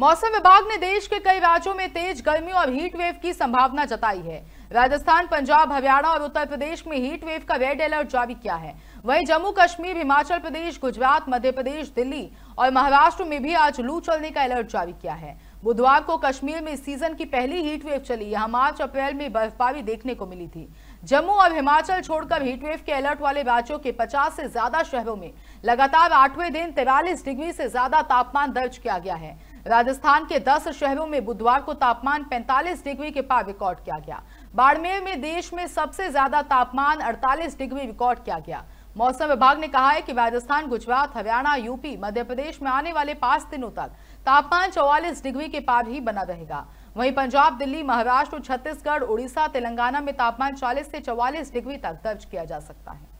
मौसम विभाग ने देश के कई राज्यों में तेज गर्मी और हीट वेव की संभावना जताई है राजस्थान पंजाब हरियाणा और उत्तर प्रदेश में हीट वेव का रेड अलर्ट जारी किया है वहीं जम्मू कश्मीर हिमाचल प्रदेश गुजरात मध्य प्रदेश दिल्ली और महाराष्ट्र में भी आज लू चलने का अलर्ट जारी किया है बुधवार को कश्मीर में सीजन की पहली हीट वेव चली यहाँ मार्च अप्रैल में बर्फबारी देखने को मिली थी जम्मू और हिमाचल छोड़कर हीटवेव के अलर्ट वाले राज्यों के 50 से ज्यादा शहरों में लगातार आठवें दिन तिरालीस डिग्री से ज्यादा तापमान दर्ज किया गया है राजस्थान के 10 शहरों में बुधवार को तापमान 45 डिग्री के पार रिकॉर्ड किया गया बाड़मेर में देश में सबसे ज्यादा तापमान 48 डिग्री रिकॉर्ड किया गया मौसम विभाग ने कहा है कि राजस्थान गुजरात हरियाणा यूपी मध्य प्रदेश में आने वाले पांच दिनों तक तापमान चौवालीस डिग्री के पार ही बना रहेगा वहीं पंजाब दिल्ली महाराष्ट्र छत्तीसगढ़ उड़ीसा तेलंगाना में तापमान चालीस से चौवालीस डिग्री तक दर्ज किया जा सकता है